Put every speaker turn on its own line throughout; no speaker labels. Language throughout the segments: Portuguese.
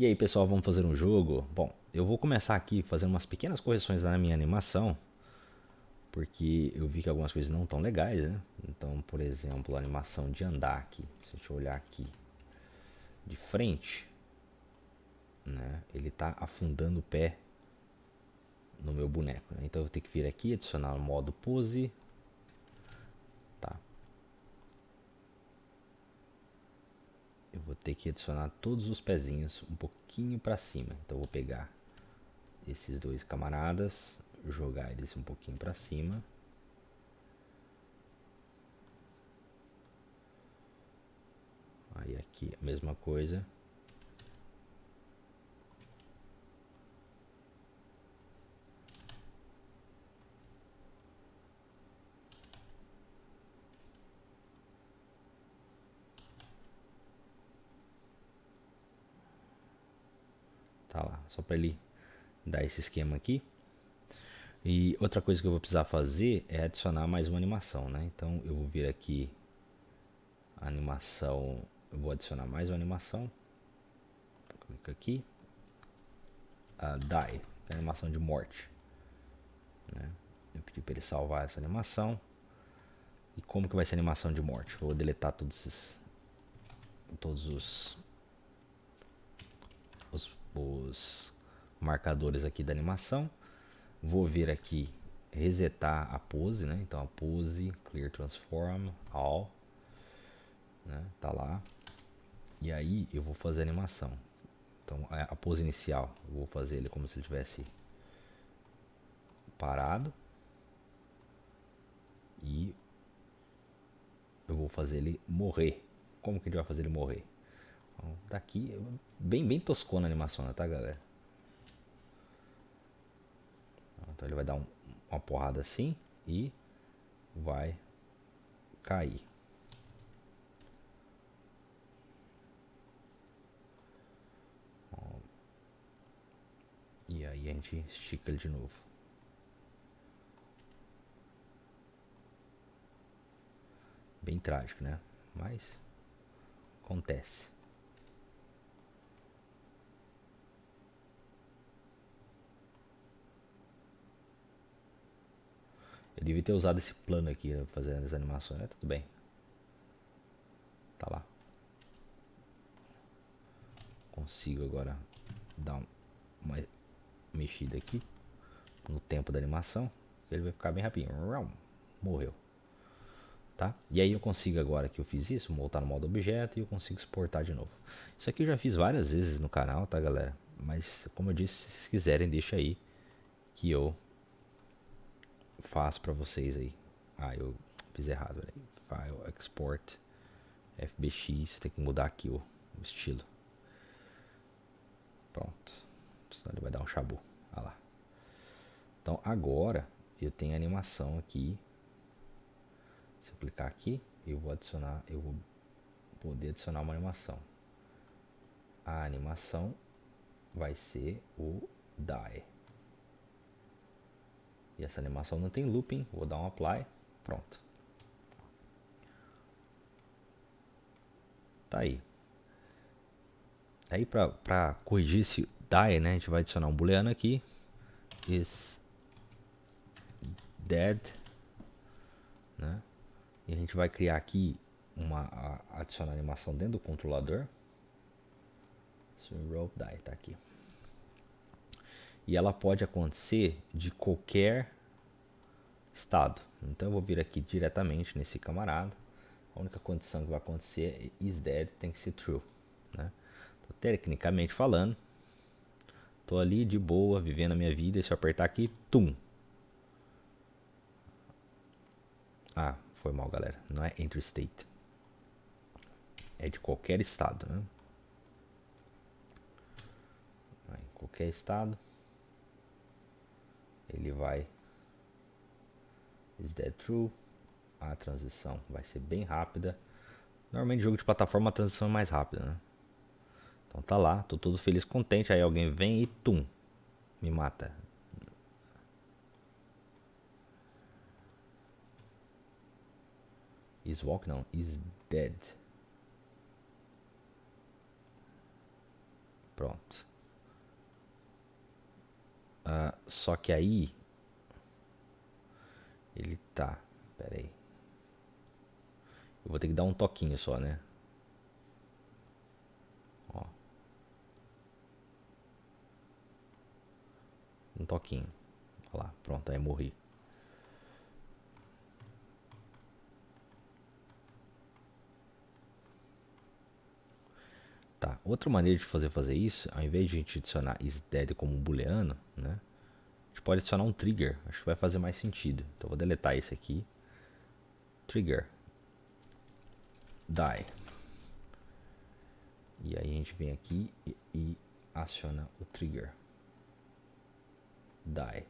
E aí, pessoal, vamos fazer um jogo? Bom, eu vou começar aqui fazendo umas pequenas correções na minha animação, porque eu vi que algumas coisas não estão legais, né? Então, por exemplo, a animação de andar aqui, deixa eu olhar aqui de frente, né? Ele está afundando o pé no meu boneco. Né? Então eu vou ter que vir aqui, adicionar o modo pose, eu vou ter que adicionar todos os pezinhos um pouquinho para cima. Então eu vou pegar esses dois camaradas, jogar eles um pouquinho para cima. Aí aqui a mesma coisa. só para ele dar esse esquema aqui. E outra coisa que eu vou precisar fazer é adicionar mais uma animação, né? Então eu vou vir aqui, animação, eu vou adicionar mais uma animação. Clica aqui, a ah, die, é a animação de morte. Né? Eu pedi para ele salvar essa animação. E como que vai ser a animação de morte? Vou deletar todos esses, todos os os marcadores aqui da animação. Vou vir aqui resetar a pose, né? Então a pose, clear transform, all, né? Tá lá. E aí eu vou fazer a animação. Então é, a pose inicial, eu vou fazer ele como se ele tivesse parado. E eu vou fazer ele morrer. Como que a gente vai fazer ele morrer? Daqui, bem, bem toscona a animação, né, tá, galera? Então ele vai dar um, uma porrada assim e vai cair. E aí a gente estica ele de novo. Bem trágico, né? Mas acontece. Devia ter usado esse plano aqui né, fazendo as animações, mas tudo bem. Tá lá. Consigo agora dar uma mexida aqui no tempo da animação. Ele vai ficar bem rapidinho. Morreu. Tá? E aí eu consigo agora que eu fiz isso, voltar no modo objeto e eu consigo exportar de novo. Isso aqui eu já fiz várias vezes no canal, tá galera? Mas como eu disse, se vocês quiserem, deixa aí que eu faço para vocês aí. Ah, eu fiz errado, peraí. Né? File, export, FBX, tem que mudar aqui o, o estilo. Pronto. Senão ele vai dar um chabu. Ah lá. Então agora eu tenho a animação aqui. Se eu clicar aqui, eu vou adicionar, eu vou poder adicionar uma animação. A animação vai ser o die. E essa animação não tem looping, vou dar um apply, pronto. Tá aí. Aí para corrigir esse die, né, a gente vai adicionar um booleano aqui. Is dead, né? E a gente vai criar aqui uma adicionar animação dentro do controlador. Swing rope die tá aqui e ela pode acontecer de qualquer estado. Então eu vou vir aqui diretamente nesse camarada. A única condição que vai acontecer é is dead tem que ser true. Né? Então, tecnicamente falando, tô ali de boa, vivendo a minha vida. se eu apertar aqui, tum. Ah, foi mal, galera. Não é interstate. É de qualquer estado, né? É qualquer estado ele vai. Is that true? A transição vai ser bem rápida. Normalmente jogo de plataforma a transição é mais rápida, né? Então tá lá, tô todo feliz, contente. Aí alguém vem e tum, me mata. Is walk não, is dead. Pronto. Ah, só que aí. Ele tá. Pera aí. Eu vou ter que dar um toquinho só, né? Ó. Um toquinho. Olha lá, pronto, aí morri. Outra maneira de fazer, fazer isso, ao invés de a gente adicionar isDead como um booleano, né? A gente pode adicionar um trigger, acho que vai fazer mais sentido. Então vou deletar esse aqui. Trigger. Die. E aí a gente vem aqui e, e aciona o trigger. Die.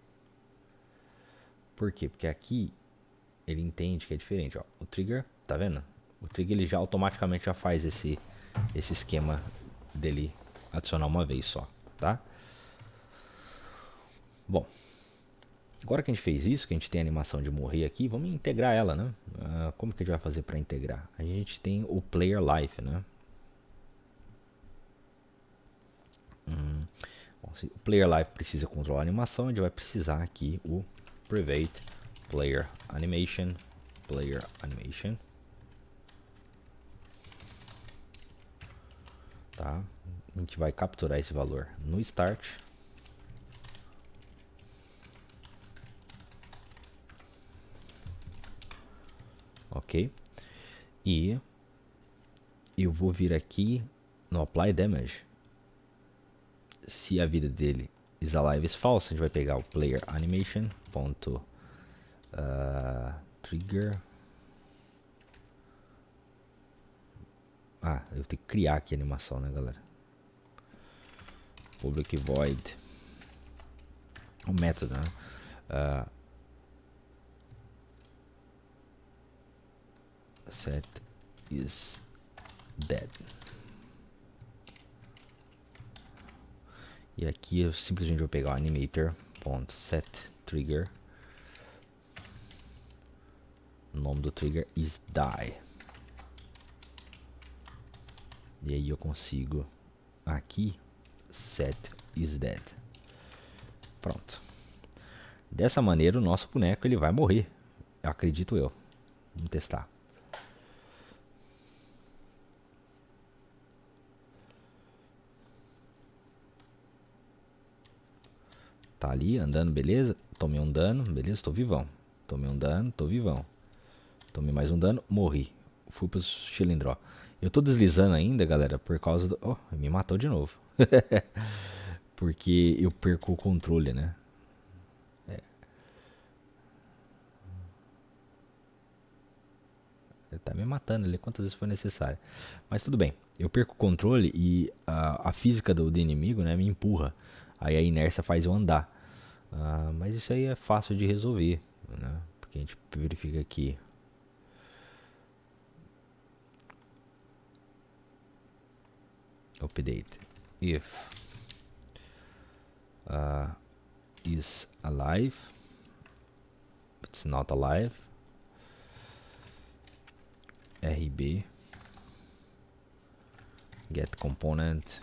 Por quê? Porque aqui ele entende que é diferente. Ó. O trigger, tá vendo? O trigger ele já automaticamente já faz esse, esse esquema dele adicionar uma vez só, tá? Bom, agora que a gente fez isso, que a gente tem a animação de morrer aqui, vamos integrar ela, né? Uh, como que a gente vai fazer para integrar? A gente tem o player life, né? Hum. Bom, se o player life precisa controlar a animação, a gente vai precisar aqui o private player animation, player animation. tá? A gente vai capturar esse valor no start. Ok? E eu vou vir aqui no apply damage. Se a vida dele is alive is false, a gente vai pegar o player animation ponto uh, trigger Ah, eu tenho que criar aqui a animação, né, galera? Public void. O método, né? Uh, set is dead. E aqui eu simplesmente vou pegar o set trigger. O nome do trigger is die. E aí eu consigo aqui set is dead. Pronto. Dessa maneira o nosso boneco ele vai morrer, acredito eu. Vamos testar. Tá ali andando, beleza? Tomei um dano, beleza? Tô vivão. Tomei um dano, tô vivão. Tomei mais um dano, morri. Fui pro xilindró. Eu tô deslizando ainda, galera, por causa do. Oh, me matou de novo. Porque eu perco o controle, né? É. Ele tá me matando ali quantas vezes foi necessário. Mas tudo bem. Eu perco o controle e a, a física do, do, inimigo né, me empurra. Aí a inércia faz eu andar. Uh, mas isso aí é fácil de resolver. Né? Porque a gente verifica aqui update if uh, is alive it's not alive rb get component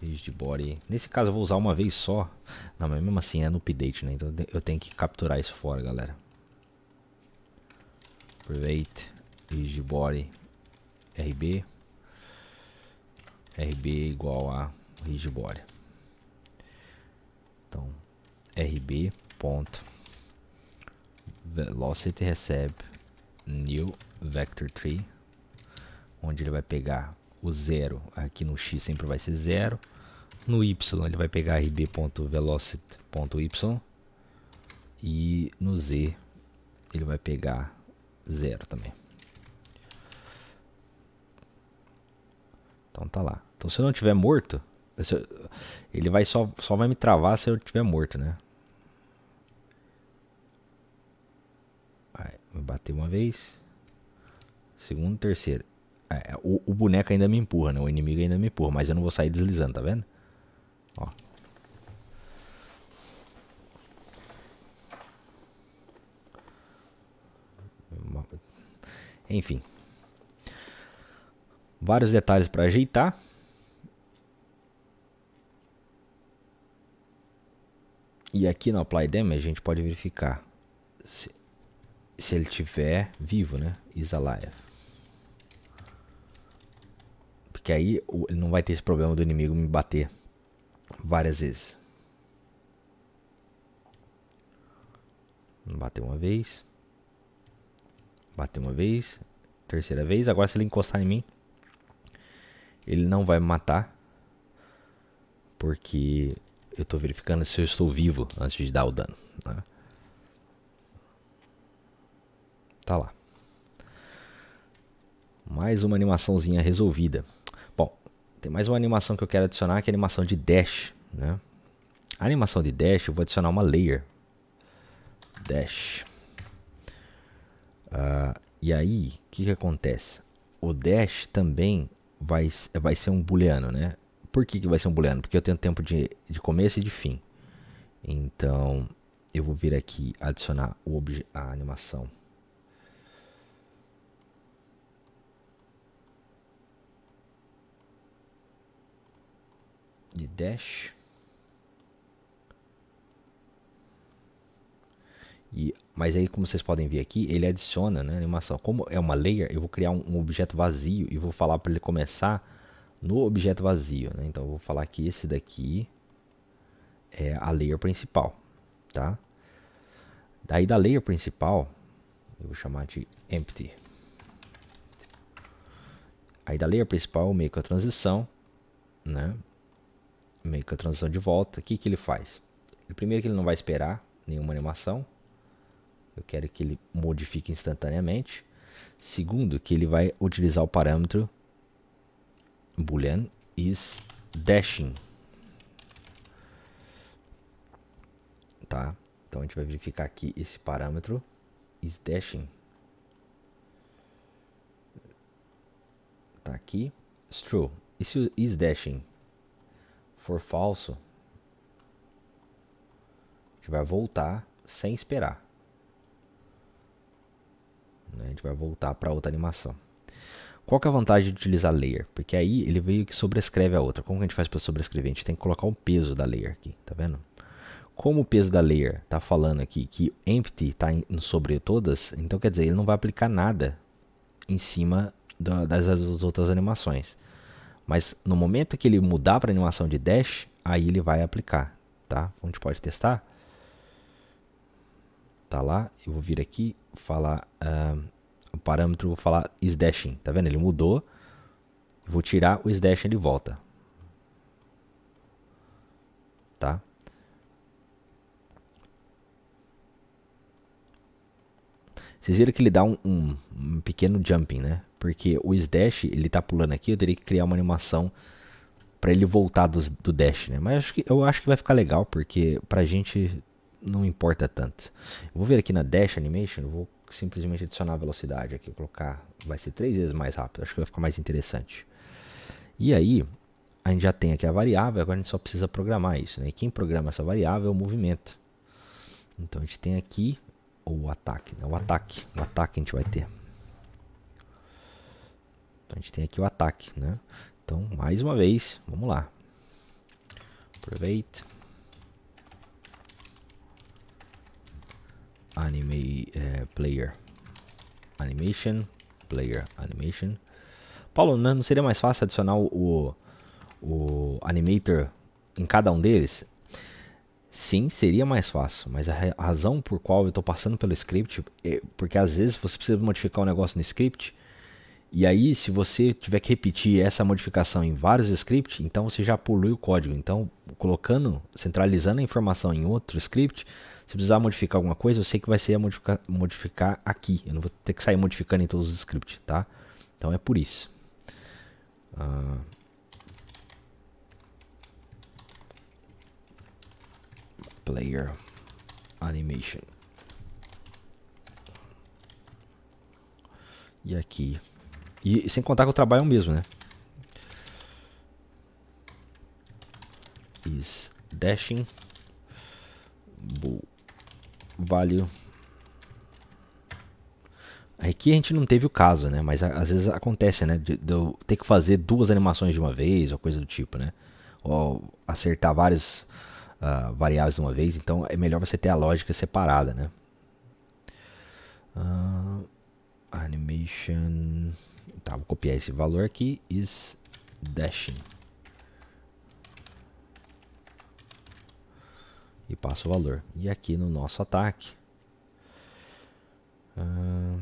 the body nesse caso eu vou usar uma vez só não mas mesmo assim é no update né então eu tenho que capturar isso fora galera private the body rb RB igual a Rigibória. Então, RB ponto velocity recebe new vector tree, onde ele vai pegar o zero, aqui no x sempre vai ser zero, no y ele vai pegar rb.velocity.y e no z ele vai pegar zero também. Então tá lá. Então se eu não tiver morto, eu, ele vai só, só vai me travar se eu tiver morto, né? me bateu uma vez. Segundo, terceiro. É, é, o, o, boneco ainda me empurra, né? O inimigo ainda me empurra, mas eu não vou sair deslizando, tá vendo? Ó. Enfim vários detalhes para ajeitar. E aqui no Apply Damage a gente pode verificar se, se ele tiver vivo, né? Is alive. Porque aí ele não vai ter esse problema do inimigo me bater várias vezes. Bateu uma vez. Bateu uma vez. Terceira vez. Agora se ele encostar em mim, ele não vai me matar. Porque eu estou verificando se eu estou vivo antes de dar o dano. Né? Tá lá. Mais uma animaçãozinha resolvida. Bom, tem mais uma animação que eu quero adicionar, que é a animação de dash. Né? A animação de dash, eu vou adicionar uma layer. Dash. Uh, e aí, o que, que acontece? O dash também vai, vai ser um booleano, né? Por que, que vai ser um booleano? Porque eu tenho tempo de, de começo e de fim. Então, eu vou vir aqui adicionar a animação. De dash. E, mas aí, como vocês podem ver aqui, ele adiciona né, animação. Como é uma layer, eu vou criar um, um objeto vazio e vou falar para ele começar no objeto vazio. Né? Então, eu vou falar que esse daqui é a layer principal. Tá? Daí, da layer principal, eu vou chamar de empty. Aí, da layer principal, eu meio que a transição. Né? Meio que a transição de volta. O que, que ele faz? Primeiro que ele não vai esperar nenhuma animação eu quero que ele modifique instantaneamente. Segundo, que ele vai utilizar o parâmetro boolean is dashing. Tá? Então a gente vai verificar aqui esse parâmetro is dashing. Tá aqui. It's true. E se o is dashing for falso, a gente vai voltar sem esperar. Né? A gente vai voltar para outra animação. Qual que é a vantagem de utilizar layer? Porque aí ele veio que sobrescreve a outra. Como que a gente faz para sobrescrever? A gente tem que colocar o peso da layer aqui, tá vendo? Como o peso da layer está falando aqui que empty está sobre todas, então quer dizer, ele não vai aplicar nada em cima da, das, das outras animações. Mas no momento que ele mudar para animação de dash, aí ele vai aplicar, tá? A gente pode testar tá lá, eu vou vir aqui, falar o parâmetro, vou falar sdashing, tá vendo? Ele mudou, eu vou tirar o sdashing, ele volta, tá? Vocês viram que ele dá um, um, um pequeno jumping, né? Porque o dash ele tá pulando aqui, eu teria que criar uma animação para ele voltar do, do dash, né? Mas eu acho, que, eu acho que vai ficar legal, porque pra gente não importa tanto. Vou ver aqui na Dash Animation, vou simplesmente adicionar a velocidade aqui, colocar, vai ser três vezes mais rápido, acho que vai ficar mais interessante. E aí, a gente já tem aqui a variável, agora a gente só precisa programar isso, né? E quem programa essa variável é o movimento. Então a gente tem aqui o ataque, né? O ataque, o ataque a gente vai ter. Então a gente tem aqui o ataque, né? Então, mais uma vez, vamos lá. Aproveita anime eh, player animation player animation Paulo né, não seria mais fácil adicionar o, o animator em cada um deles Sim, seria mais fácil, mas a razão por qual eu estou passando pelo script é porque às vezes você precisa modificar um negócio no script, e aí se você tiver que repetir essa modificação em vários scripts, então você já polui o código. Então, colocando, centralizando a informação em outro script, se precisar modificar alguma coisa, eu sei que vai ser modificar, modificar aqui. Eu não vou ter que sair modificando em todos os scripts, tá? Então é por isso. Uh... Player Animation. E aqui. E sem contar que o trabalho é o mesmo, né? Is dashing bull vale Aqui a gente não teve o caso, né? Mas às vezes acontece, né? De, de eu ter que fazer duas animações de uma vez, ou coisa do tipo, né? Ou acertar vários uh, variáveis de uma vez. Então é melhor você ter a lógica separada, né? Uh, animation. Tá, vou copiar esse valor aqui. Is dashing. e passa o valor. E aqui no nosso ataque, uh,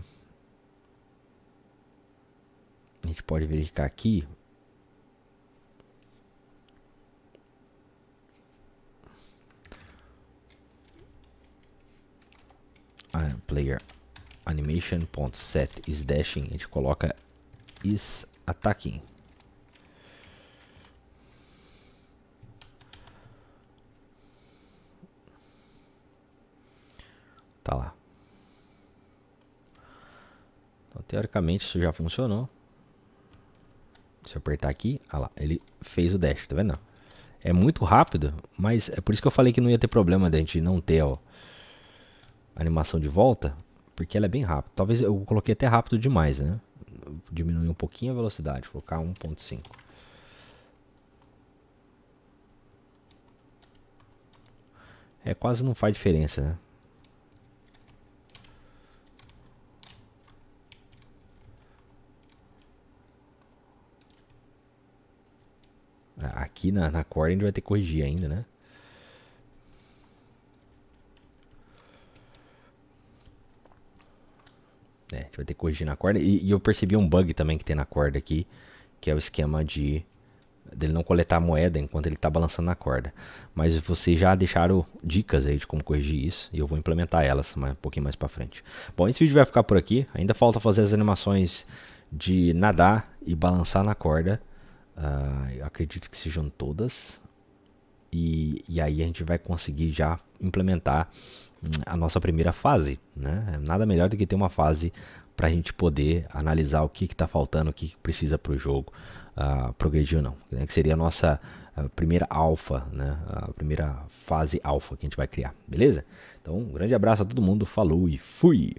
a gente pode verificar aqui uh, player animation.set is dashing, a gente coloca is attacking. tá lá. Então, teoricamente, isso já funcionou. Se eu apertar aqui, ah lá, ele fez o dash, tá vendo? É muito rápido, mas é por isso que eu falei que não ia ter problema a gente não ter ó, a animação de volta, porque ela é bem rápida. Talvez eu coloquei até rápido demais, né? Diminuir um pouquinho a velocidade, colocar 1.5. É, quase não faz diferença, né? aqui na, na corda, a gente vai ter que corrigir ainda, né? É, a gente vai ter que corrigir na corda. E, e, eu percebi um bug também que tem na corda aqui, que é o esquema de dele não coletar a moeda enquanto ele está balançando na corda. Mas vocês já deixaram dicas aí de como corrigir isso e eu vou implementar elas um pouquinho mais para frente. Bom, esse vídeo vai ficar por aqui. Ainda falta fazer as animações de nadar e balançar na corda Uh, acredito que sejam todas. E, e aí a gente vai conseguir já implementar hum, a nossa primeira fase. Né? Nada melhor do que ter uma fase para a gente poder analisar o que está faltando, o que, que precisa para o jogo uh, progredir ou não. Né? Que seria a nossa ah, primeira alfa, né? a primeira fase alfa que a gente vai criar, beleza? Então, um grande abraço a todo mundo, falou e fui!